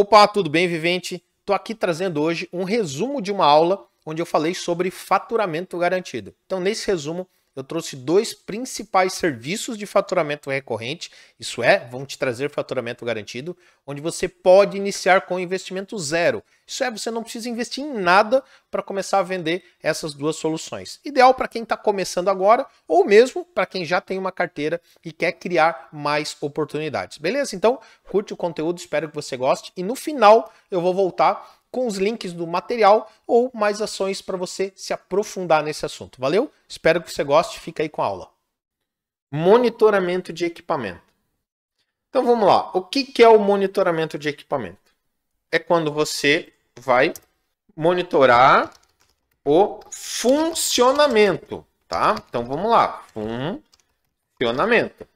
Opa, tudo bem, vivente? Estou aqui trazendo hoje um resumo de uma aula onde eu falei sobre faturamento garantido. Então, nesse resumo, eu trouxe dois principais serviços de faturamento recorrente, isso é, vão te trazer faturamento garantido, onde você pode iniciar com investimento zero. Isso é, você não precisa investir em nada para começar a vender essas duas soluções. Ideal para quem está começando agora ou mesmo para quem já tem uma carteira e quer criar mais oportunidades. Beleza? Então, curte o conteúdo, espero que você goste e no final eu vou voltar com os links do material ou mais ações para você se aprofundar nesse assunto. Valeu? Espero que você goste. Fica aí com a aula. Monitoramento de equipamento. Então vamos lá. O que, que é o monitoramento de equipamento? É quando você vai monitorar o funcionamento, tá? Então vamos lá. Funcionamento.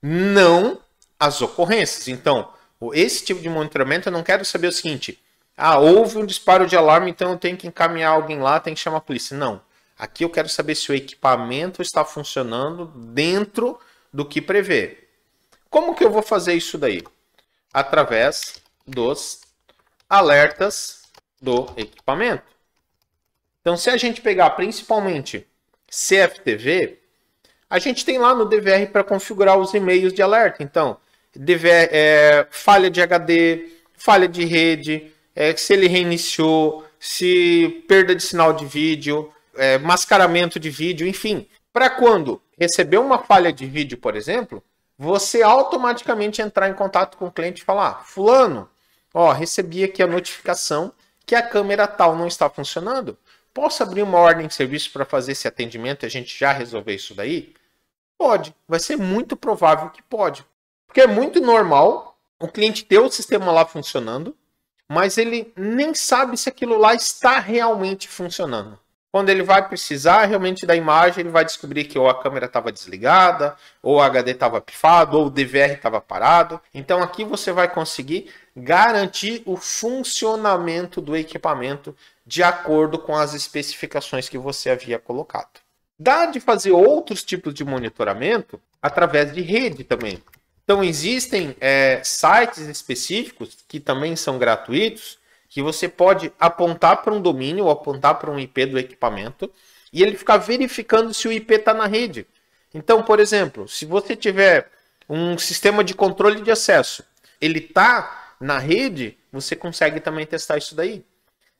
Não as ocorrências. Então, esse tipo de monitoramento eu não quero saber o seguinte: ah, houve um disparo de alarme, então eu tenho que encaminhar alguém lá, tem que chamar a polícia. Não. Aqui eu quero saber se o equipamento está funcionando dentro do que prevê. Como que eu vou fazer isso daí? Através dos alertas do equipamento. Então, se a gente pegar principalmente CFTV, a gente tem lá no DVR para configurar os e-mails de alerta. Então, DVR, é, falha de HD, falha de rede, é, se ele reiniciou, se perda de sinal de vídeo, é, mascaramento de vídeo, enfim. Para quando receber uma falha de vídeo, por exemplo, você automaticamente entrar em contato com o cliente e falar: ah, Fulano, ó, recebi aqui a notificação que a câmera tal não está funcionando. Posso abrir uma ordem de serviço para fazer esse atendimento e a gente já resolver isso daí? Pode, vai ser muito provável que pode. Porque é muito normal o cliente ter o sistema lá funcionando, mas ele nem sabe se aquilo lá está realmente funcionando. Quando ele vai precisar realmente da imagem, ele vai descobrir que ou a câmera estava desligada, ou o HD estava pifado, ou o DVR estava parado. Então aqui você vai conseguir garantir o funcionamento do equipamento de acordo com as especificações que você havia colocado. Dá de fazer outros tipos de monitoramento através de rede também. Então, existem é, sites específicos que também são gratuitos, que você pode apontar para um domínio ou apontar para um IP do equipamento e ele ficar verificando se o IP está na rede. Então, por exemplo, se você tiver um sistema de controle de acesso, ele está na rede, você consegue também testar isso daí.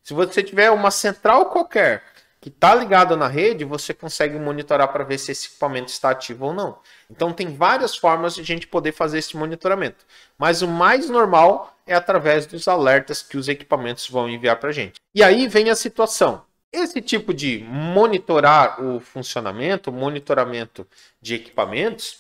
Se você tiver uma central qualquer que está ligado na rede, você consegue monitorar para ver se esse equipamento está ativo ou não. Então tem várias formas de a gente poder fazer esse monitoramento, mas o mais normal é através dos alertas que os equipamentos vão enviar para a gente. E aí vem a situação. Esse tipo de monitorar o funcionamento, monitoramento de equipamentos,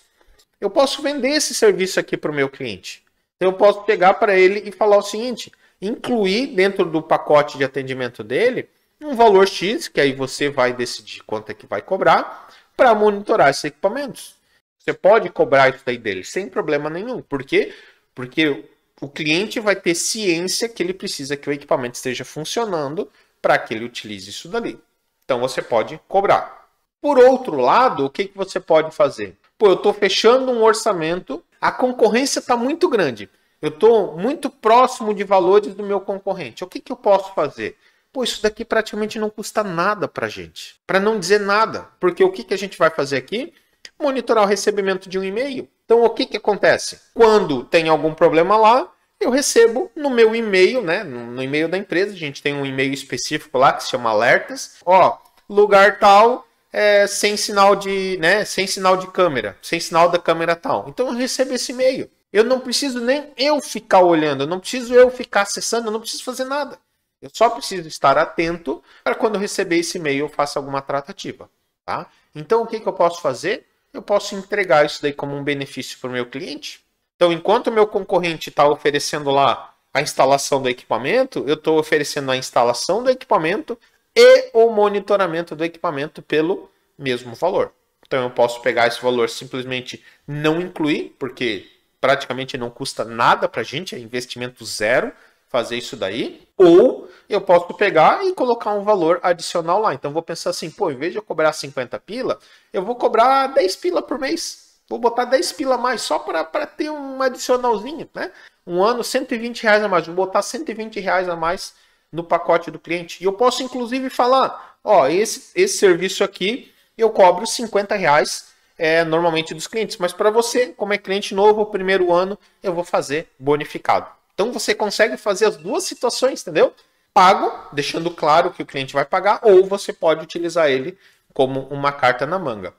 eu posso vender esse serviço aqui para o meu cliente. Então, eu posso pegar para ele e falar o seguinte: incluir dentro do pacote de atendimento dele um valor X, que aí você vai decidir quanto é que vai cobrar, para monitorar esses equipamentos. Você pode cobrar isso daí dele sem problema nenhum. Por quê? Porque o cliente vai ter ciência que ele precisa que o equipamento esteja funcionando para que ele utilize isso dali. Então você pode cobrar. Por outro lado, o que, que você pode fazer? Pô, eu estou fechando um orçamento, a concorrência está muito grande. Eu estou muito próximo de valores do meu concorrente. O que, que eu posso fazer? Pô, isso daqui praticamente não custa nada para gente. Para não dizer nada. Porque o que, que a gente vai fazer aqui? Monitorar o recebimento de um e-mail. Então, o que, que acontece? Quando tem algum problema lá, eu recebo no meu e-mail, né? No, e-mail da empresa, a gente tem um e-mail específico lá que se chama alertas. Ó, lugar tal é, sem sinal de, né? Sem sinal de câmera, sem sinal da câmera tal. Então eu recebo esse e-mail. Eu não preciso nem eu ficar olhando, eu não preciso eu ficar acessando, eu não preciso fazer nada. Eu só preciso estar atento para quando eu receber esse e-mail eu faça alguma tratativa, tá? Então o que, que eu posso fazer? Eu posso entregar isso daí como um benefício para o meu cliente. Então enquanto o meu concorrente está oferecendo lá a instalação do equipamento, eu estou oferecendo a instalação do equipamento e o monitoramento do equipamento pelo mesmo valor. Então eu posso pegar esse valor simplesmente não incluir, porque praticamente não custa nada para a gente, é investimento zero fazer isso daí, ou eu posso pegar e colocar um valor adicional lá. Então vou pensar assim, pô, em vez de eu cobrar 50 pila, eu vou cobrar 10 pila por mês. Vou botar 10 pila a mais só para ter um adicionalzinho, né? Um ano, 120 reais a mais. Vou botar 120 reais a mais no pacote do cliente. E eu posso inclusive falar, ó, esse, esse serviço aqui eu cobro 50 reais é, normalmente dos clientes. Mas para você, como é cliente novo, primeiro ano, eu vou fazer bonificado. Então você consegue fazer as duas situações, entendeu? Pago, deixando claro que o cliente vai pagar, ou você pode utilizar ele como uma carta na manga.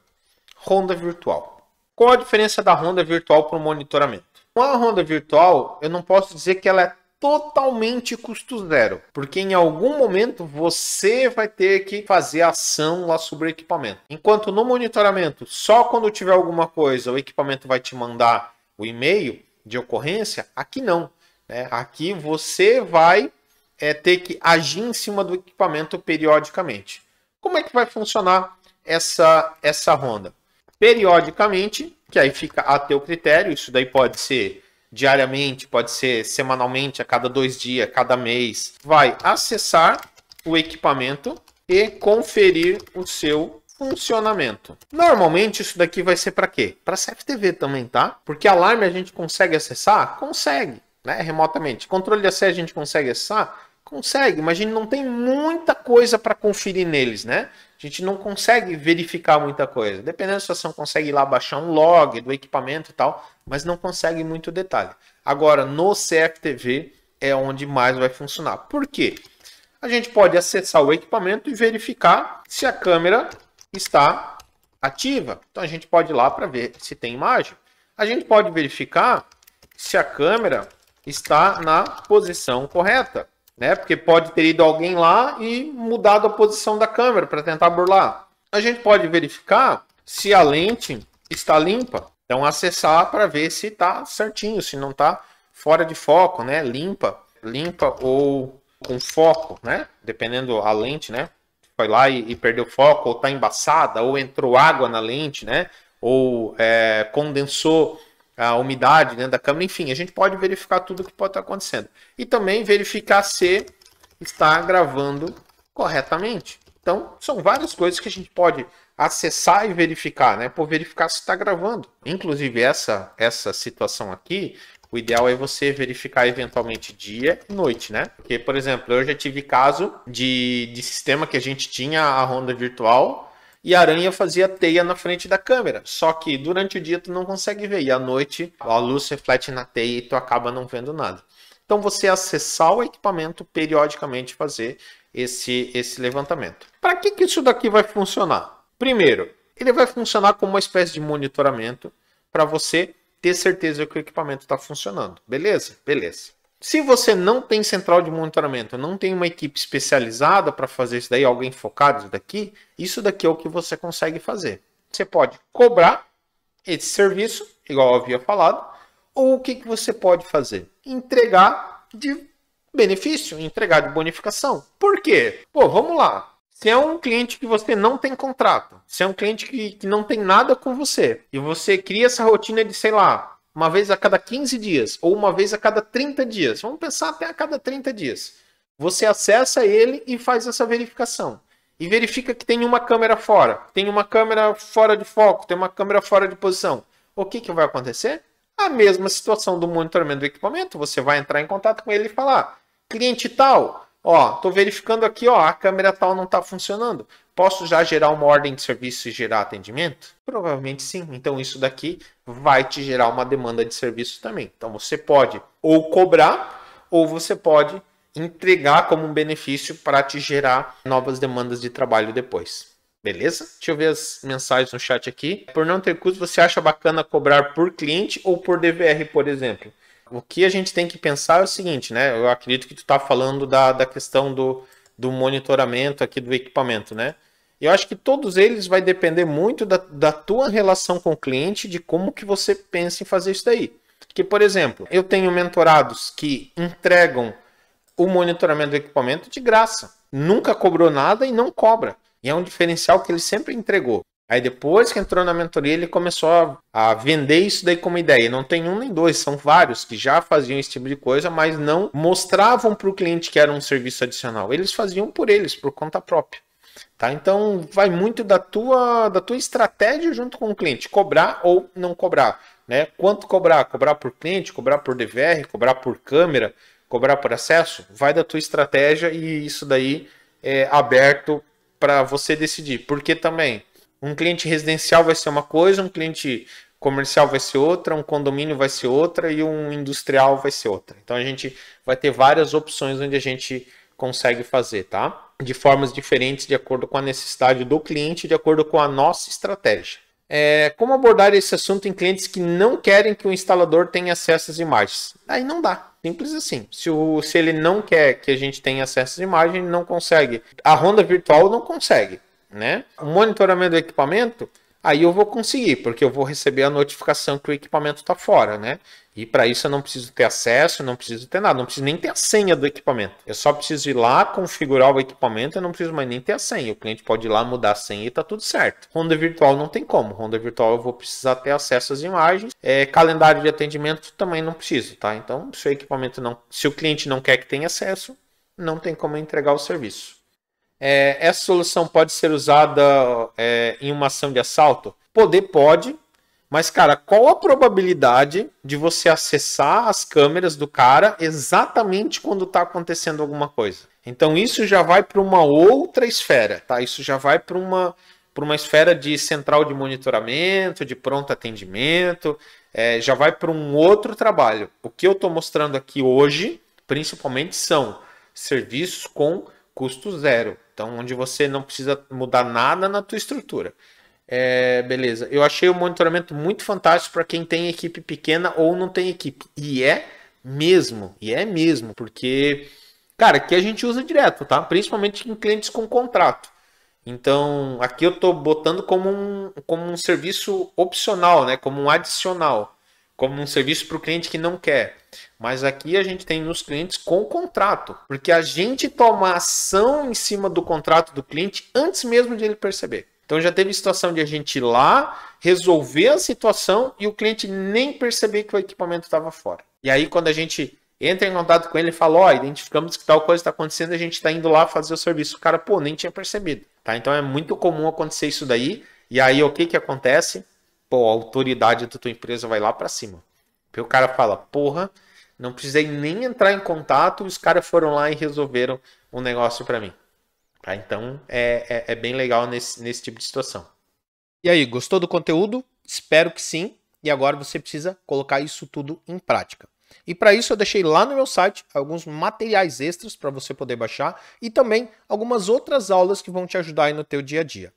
Ronda virtual. Qual a diferença da ronda virtual para o monitoramento? Com a ronda virtual, eu não posso dizer que ela é totalmente custo zero, porque em algum momento você vai ter que fazer ação lá sobre o equipamento. Enquanto no monitoramento, só quando tiver alguma coisa, o equipamento vai te mandar o e-mail de ocorrência, aqui não. Né? Aqui você vai é, ter que agir em cima do equipamento periodicamente. Como é que vai funcionar essa, essa ronda? Periodicamente, que aí fica a teu critério, isso daí pode ser diariamente, pode ser semanalmente, a cada dois dias, cada mês, vai acessar o equipamento e conferir o seu funcionamento. Normalmente isso daqui vai ser para quê? Para CFTV também, tá? Porque alarme a gente consegue acessar? Consegue né, remotamente. Controle de acesso a gente consegue acessar? Consegue, mas a gente não tem muita coisa para conferir neles, né? A gente não consegue verificar muita coisa. Dependendo da situação, consegue ir lá baixar um log do equipamento e tal, mas não consegue muito detalhe. Agora, no CFTV é onde mais vai funcionar. Por quê? A gente pode acessar o equipamento e verificar se a câmera está ativa. Então a gente pode ir lá para ver se tem imagem. A gente pode verificar se a câmera está na posição correta, né? Porque pode ter ido alguém lá e mudado a posição da câmera para tentar burlar. A gente pode verificar se a lente está limpa. Então acessar para ver se está certinho, se não está fora de foco, né? Limpa, limpa ou com foco, né? Dependendo a lente, né? Foi lá e, e perdeu foco, ou está embaçada, ou entrou água na lente, né? Ou é, condensou a umidade né, da câmera, enfim, a gente pode verificar tudo que pode estar acontecendo. E também verificar se está gravando corretamente. Então, são várias coisas que a gente pode acessar e verificar, né? Por verificar se está gravando. Inclusive, essa, essa situação aqui, o ideal é você verificar eventualmente dia e noite, né? Porque, por exemplo, eu já tive caso de, de sistema que a gente tinha a ronda virtual e a aranha fazia teia na frente da câmera. Só que durante o dia tu não consegue ver, e à noite a luz reflete na teia e tu acaba não vendo nada. Então você acessar o equipamento periodicamente fazer esse, esse levantamento. Para que, que isso daqui vai funcionar? Primeiro, ele vai funcionar como uma espécie de monitoramento para você ter certeza que o equipamento está funcionando. Beleza? Beleza. Se você não tem central de monitoramento, não tem uma equipe especializada para fazer isso daí, alguém focado isso daqui, isso daqui é o que você consegue fazer. Você pode cobrar esse serviço, igual eu havia falado, ou o que, que você pode fazer? Entregar de benefício, entregar de bonificação. Por quê? Pô, vamos lá. Se é um cliente que você não tem contrato, se é um cliente que, que não tem nada com você, e você cria essa rotina de, sei lá, uma vez a cada 15 dias ou uma vez a cada 30 dias. Vamos pensar até a cada 30 dias. Você acessa ele e faz essa verificação. E verifica que tem uma câmera fora, tem uma câmera fora de foco, tem uma câmera fora de posição. O que, que vai acontecer? A mesma situação do monitoramento do equipamento. Você vai entrar em contato com ele e falar: cliente tal, Ó, tô verificando aqui, ó, a câmera tal não está funcionando. Posso já gerar uma ordem de serviço e gerar atendimento? Provavelmente sim. Então isso daqui vai te gerar uma demanda de serviço também. Então você pode ou cobrar ou você pode entregar como um benefício para te gerar novas demandas de trabalho depois. Beleza? Deixa eu ver as mensagens no chat aqui. Por não ter custo, você acha bacana cobrar por cliente ou por DVR, por exemplo? O que a gente tem que pensar é o seguinte, né? Eu acredito que tu tá falando da, da questão do, do monitoramento aqui do equipamento, né? Eu acho que todos eles vai depender muito da, da tua relação com o cliente, de como que você pensa em fazer isso daí. Que, por exemplo, eu tenho mentorados que entregam o monitoramento do equipamento de graça. Nunca cobrou nada e não cobra. E é um diferencial que ele sempre entregou. Aí depois que entrou na mentoria, ele começou a, a, vender isso daí como ideia. Não tem um nem dois, são vários que já faziam esse tipo de coisa, mas não mostravam para o cliente que era um serviço adicional. Eles faziam por eles, por conta própria. Tá? Então vai muito da tua, da tua estratégia junto com o cliente, cobrar ou não cobrar. Né? Quanto cobrar? Cobrar por cliente, cobrar por DVR, cobrar por câmera, cobrar por acesso? Vai da tua estratégia e isso daí é aberto para você decidir. Porque também um cliente residencial vai ser uma coisa, um cliente comercial vai ser outra, um condomínio vai ser outra e um industrial vai ser outra. Então a gente vai ter várias opções onde a gente consegue fazer, tá? De formas diferentes, de acordo com a necessidade do cliente, de acordo com a nossa estratégia. É, como abordar esse assunto em clientes que não querem que o instalador tenha acesso às imagens? Aí não dá, simples assim. Se, o, se ele não quer que a gente tenha acesso às imagens, ele não consegue. A ronda virtual não consegue né? O monitoramento do equipamento, aí eu vou conseguir, porque eu vou receber a notificação que o equipamento está fora, né? E para isso eu não preciso ter acesso, não preciso ter nada, não preciso nem ter a senha do equipamento. Eu só preciso ir lá configurar o equipamento, eu não preciso mais nem ter a senha. O cliente pode ir lá mudar a senha e tá tudo certo. Ronda virtual não tem como. Ronda virtual eu vou precisar ter acesso às imagens. É, calendário de atendimento também não preciso, tá? Então, se o equipamento não, se o cliente não quer que tenha acesso, não tem como entregar o serviço é, essa solução pode ser usada é, em uma ação de assalto? Poder pode, mas, cara, qual a probabilidade de você acessar as câmeras do cara exatamente quando está acontecendo alguma coisa? Então, isso já vai para uma outra esfera, tá? Isso já vai para uma, para uma esfera de central de monitoramento, de pronto atendimento, é, já vai para um outro trabalho. O que eu estou mostrando aqui hoje, principalmente, são serviços com custo zero. Então, onde você não precisa mudar nada na tua estrutura. É, beleza. Eu achei o monitoramento muito fantástico para quem tem equipe pequena ou não tem equipe. E é mesmo, e é mesmo, porque, cara, aqui a gente usa direto, tá? Principalmente em clientes com contrato. Então, aqui eu estou botando como um, como um serviço opcional, né? Como um adicional como um serviço para o cliente que não quer. Mas aqui a gente tem nos clientes com contrato, porque a gente toma ação em cima do contrato do cliente antes mesmo de ele perceber. Então já teve situação de a gente ir lá, resolver a situação e o cliente nem perceber que o equipamento estava fora. E aí quando a gente entra em contato com ele e fala, ó, oh, identificamos que tal coisa está acontecendo, a gente está indo lá fazer o serviço. O cara, pô, nem tinha percebido. Tá? Então é muito comum acontecer isso daí. E aí o que, que acontece? pô, a autoridade da tua empresa vai lá para cima. Porque o cara fala, porra, não precisei nem entrar em contato, os caras foram lá e resolveram o um negócio para mim. Tá? Então é, é, é, bem legal nesse, nesse tipo de situação. E aí, gostou do conteúdo? Espero que sim. E agora você precisa colocar isso tudo em prática. E para isso eu deixei lá no meu site alguns materiais extras para você poder baixar e também algumas outras aulas que vão te ajudar aí no teu dia a dia.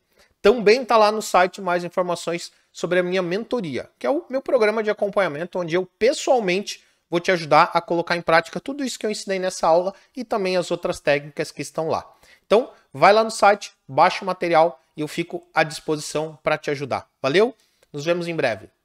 Também está lá no site mais informações sobre a minha mentoria, que é o meu programa de acompanhamento, onde eu pessoalmente vou te ajudar a colocar em prática tudo isso que eu ensinei nessa aula e também as outras técnicas que estão lá. Então, vai lá no site, baixa o material e eu fico à disposição para te ajudar. Valeu? Nos vemos em breve.